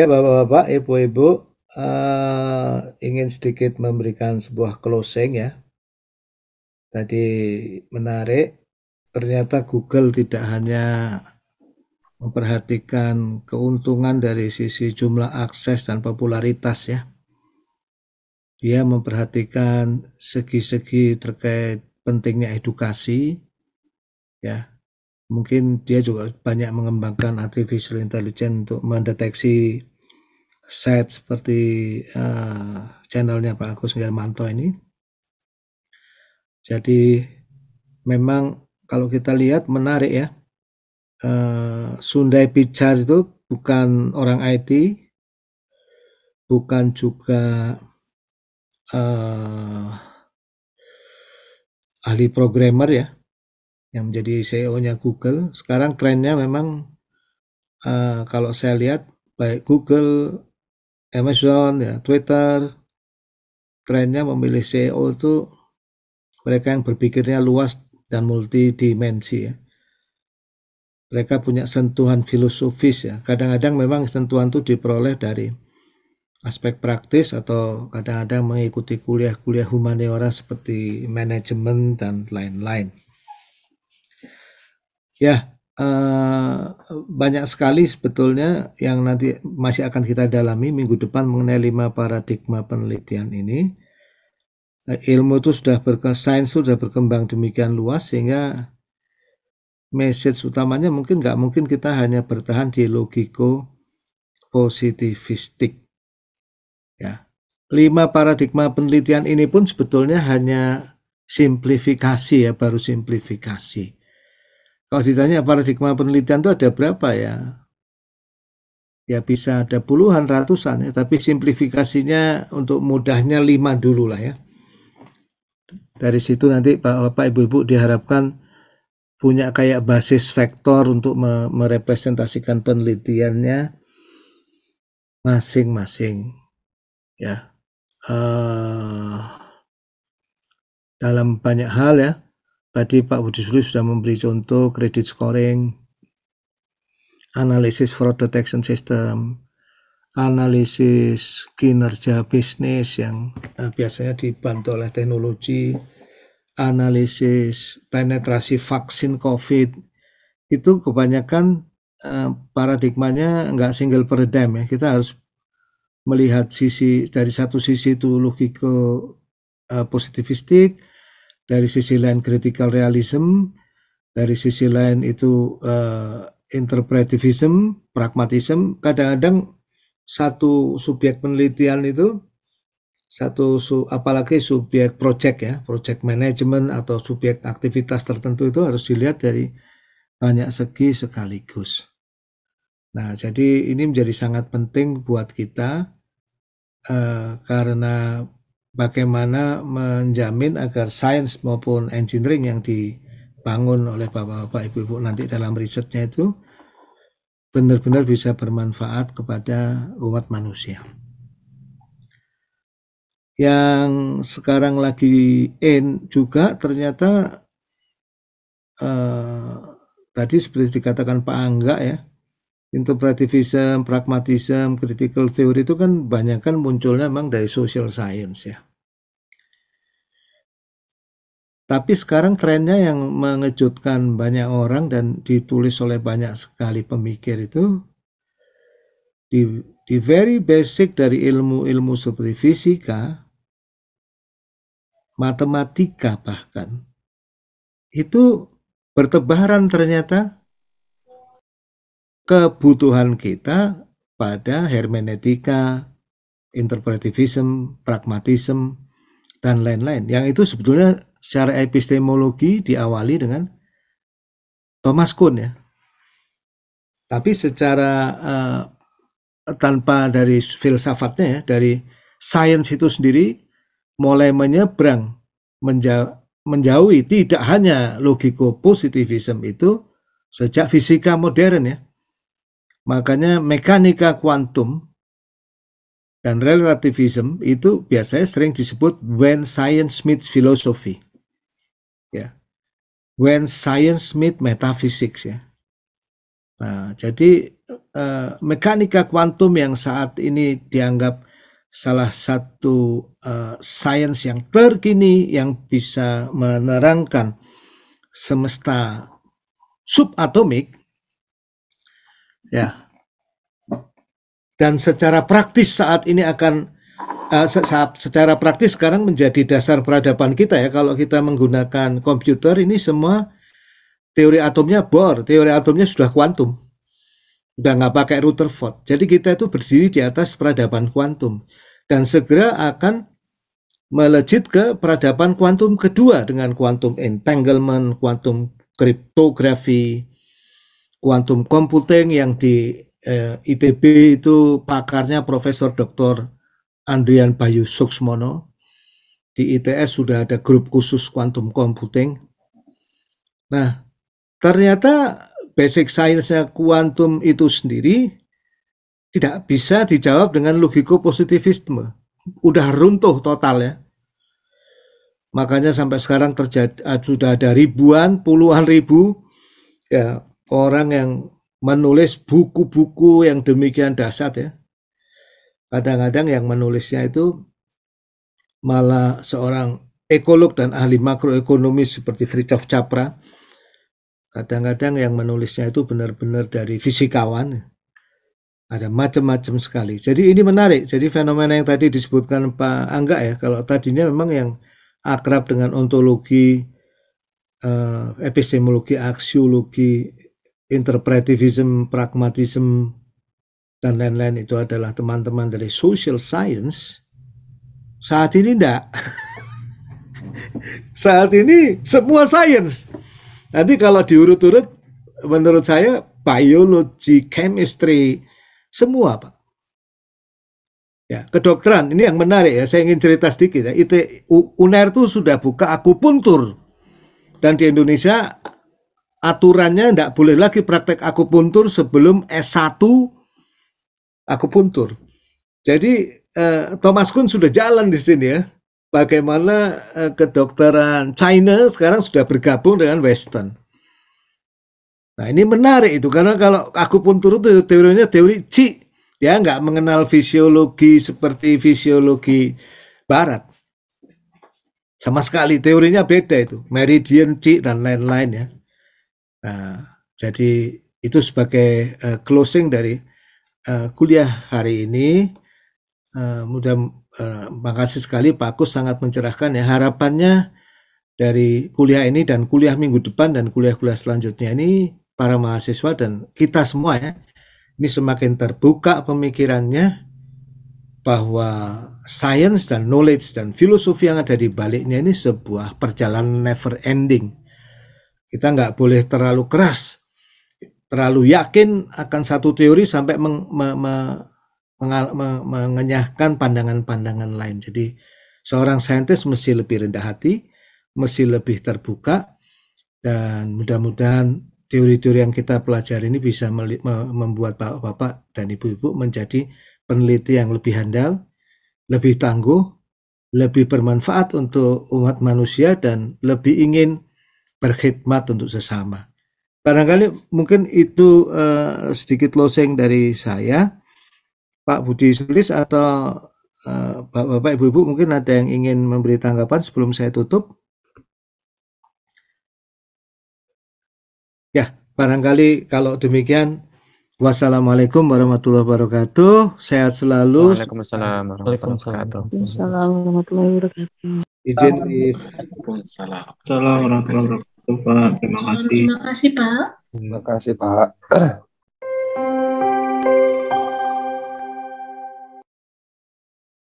Ya Bapak-bapak, Ibu-ibu, uh, ingin sedikit memberikan sebuah closing ya. Tadi menarik, ternyata Google tidak hanya memperhatikan keuntungan dari sisi jumlah akses dan popularitas ya. Dia memperhatikan segi-segi terkait pentingnya edukasi ya. Mungkin dia juga banyak mengembangkan artificial intelligence untuk mendeteksi site seperti uh, channelnya Pak Agus Hermanto ini. Jadi memang kalau kita lihat menarik ya. Uh, eh, Sundai Pijar itu bukan orang IT, bukan juga uh, ahli programmer ya, yang menjadi CEO-nya Google. Sekarang trennya memang uh, kalau saya lihat baik Google, Amazon, ya, Twitter, trennya memilih CEO itu mereka yang berpikirnya luas dan multidimensi ya. Mereka punya sentuhan filosofis ya. Kadang-kadang memang sentuhan itu diperoleh dari aspek praktis atau kadang-kadang mengikuti kuliah-kuliah humaniora seperti manajemen dan lain-lain. Ya, Eh, banyak sekali sebetulnya yang nanti masih akan kita dalami minggu depan mengenai lima paradigma penelitian ini. Eh, ilmu itu sudah berkembang, sains sudah berkembang demikian luas sehingga message utamanya mungkin nggak mungkin kita hanya bertahan di logiko positivistik. Ya. Lima paradigma penelitian ini pun sebetulnya hanya simplifikasi ya, baru simplifikasi kalau ditanya paradigma penelitian itu ada berapa ya? Ya bisa ada puluhan ratusan ya, tapi simplifikasinya untuk mudahnya lima dulu lah ya. Dari situ nanti Bapak Ibu-Ibu diharapkan punya kayak basis vektor untuk merepresentasikan penelitiannya masing-masing ya uh, dalam banyak hal ya Tadi Pak Budi Suri sudah memberi contoh credit scoring, analisis fraud detection system, analisis kinerja bisnis yang eh, biasanya dibantu oleh teknologi, analisis penetrasi vaksin COVID itu kebanyakan eh, paradigmanya nggak single paradigm ya kita harus melihat sisi dari satu sisi itu logiko eh, positivistik, dari sisi lain critical realism, dari sisi lain itu uh, interpretivism, pragmatism. Kadang-kadang satu subjek penelitian itu satu su, apalagi subjek project ya, project management atau subjek aktivitas tertentu itu harus dilihat dari banyak segi sekaligus. Nah, jadi ini menjadi sangat penting buat kita eh, karena bagaimana menjamin agar sains maupun engineering yang dibangun oleh bapak-bapak ibu-ibu nanti dalam risetnya itu benar-benar bisa bermanfaat kepada umat manusia. Yang sekarang lagi in juga ternyata eh, tadi seperti dikatakan Pak Angga ya, interpretivism, pragmatism, critical theory itu kan banyak kan munculnya memang dari social science ya. Tapi sekarang trennya yang mengejutkan banyak orang dan ditulis oleh banyak sekali pemikir itu di, di very basic dari ilmu-ilmu seperti fisika, matematika bahkan itu bertebaran ternyata kebutuhan kita pada hermeneutika, interpretivism, pragmatism, dan lain-lain. Yang itu sebetulnya secara epistemologi diawali dengan Thomas Kuhn ya. Tapi secara uh, tanpa dari filsafatnya ya, dari sains itu sendiri mulai menyeberang menjauhi tidak hanya logiko positivisme itu sejak fisika modern ya Makanya mekanika kuantum dan relativism itu biasanya sering disebut when science meets philosophy. Ya. When science meets metaphysics ya. Nah, jadi uh, mekanika kuantum yang saat ini dianggap salah satu uh, sains yang terkini yang bisa menerangkan semesta subatomik Ya. Dan secara praktis saat ini akan uh, secara praktis sekarang menjadi dasar peradaban kita ya kalau kita menggunakan komputer ini semua teori atomnya bor, teori atomnya sudah kuantum. Udah nggak pakai Rutherford. Jadi kita itu berdiri di atas peradaban kuantum dan segera akan melejit ke peradaban kuantum kedua dengan kuantum entanglement, kuantum kriptografi, quantum computing yang di eh, ITB itu pakarnya Profesor Dr. Andrian Bayu Suksmono. Di ITS sudah ada grup khusus quantum computing. Nah, ternyata basic science-nya kuantum itu sendiri tidak bisa dijawab dengan logiko positivisme. Udah runtuh total ya. Makanya sampai sekarang terjadi sudah ada ribuan, puluhan ribu ya orang yang menulis buku-buku yang demikian dahsyat ya. Kadang-kadang yang menulisnya itu malah seorang ekolog dan ahli makroekonomi seperti Fritjof Capra. Kadang-kadang yang menulisnya itu benar-benar dari fisikawan. Ada macam-macam sekali. Jadi ini menarik. Jadi fenomena yang tadi disebutkan Pak Angga ya, kalau tadinya memang yang akrab dengan ontologi, eh, epistemologi, aksiologi, interpretivism, pragmatism, dan lain-lain itu adalah teman-teman dari social science, saat ini tidak. saat ini semua science. Nanti kalau diurut-urut, menurut saya biologi, chemistry, semua Pak. Ya, kedokteran ini yang menarik ya. Saya ingin cerita sedikit ya. Itu UNER itu sudah buka akupuntur. Dan di Indonesia aturannya tidak boleh lagi praktek akupuntur sebelum S1 akupuntur. Jadi eh, Thomas Kuhn sudah jalan di sini ya. Bagaimana eh, kedokteran China sekarang sudah bergabung dengan Western. Nah ini menarik itu karena kalau akupuntur itu teorinya teori C, Dia ya, nggak mengenal fisiologi seperti fisiologi Barat. Sama sekali teorinya beda itu. Meridian C dan lain-lain ya. Nah, jadi itu sebagai uh, closing dari uh, kuliah hari ini. Uh, mudah uh, makasih sekali Pak Kus sangat mencerahkan ya harapannya dari kuliah ini dan kuliah minggu depan dan kuliah-kuliah selanjutnya ini para mahasiswa dan kita semua ya ini semakin terbuka pemikirannya bahwa science dan knowledge dan filosofi yang ada di baliknya ini sebuah perjalanan never ending kita nggak boleh terlalu keras, terlalu yakin akan satu teori sampai meng, me, me, mengal, me, mengenyahkan pandangan-pandangan lain. Jadi seorang saintis mesti lebih rendah hati, mesti lebih terbuka, dan mudah-mudahan teori-teori yang kita pelajari ini bisa membuat bapak-bapak dan ibu-ibu menjadi peneliti yang lebih handal, lebih tangguh, lebih bermanfaat untuk umat manusia dan lebih ingin berkhidmat untuk sesama. Barangkali mungkin itu uh, sedikit closing dari saya. Pak Budi Sulis atau uh, eh, Bapak Ibu-ibu mungkin ada yang ingin memberi tanggapan sebelum saya tutup. Ya, barangkali kalau demikian Wassalamualaikum warahmatullahi wabarakatuh. Sehat selalu. Waalaikumsalam warahmatullahi wabarakatuh. Waalaikumsalam warahmatullahi wabarakatuh. Izin warahmatullahi wabarakatuh terima kasih. Terima kasih Pak. Terima kasih Pak.